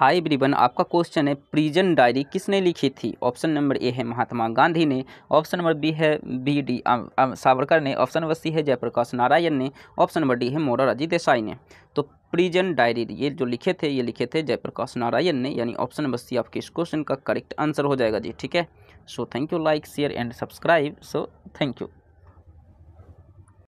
हाय ब्रिबन आपका क्वेश्चन है prison diary किसने लिखी थी ऑप्शन नंबर ए है महात्मा गांधी ने ऑप्शन नंबर बी है बी डी सावरकर ने ऑप्शन नंबर सी है जयप्रकाश नारायण ने ऑप्शन नंबर डी है मोरारजी देसाई ने तो प्रिजन डायरी ये जो लिखे थे ये लिखे थे जयप्रकाश नारायण ने यानी ऑप्शन नंबर सी आपके इस क्वेश्चन का करेक्ट आंसर हो जाएगा जी ठीक है so thank you like share and subscribe so thank you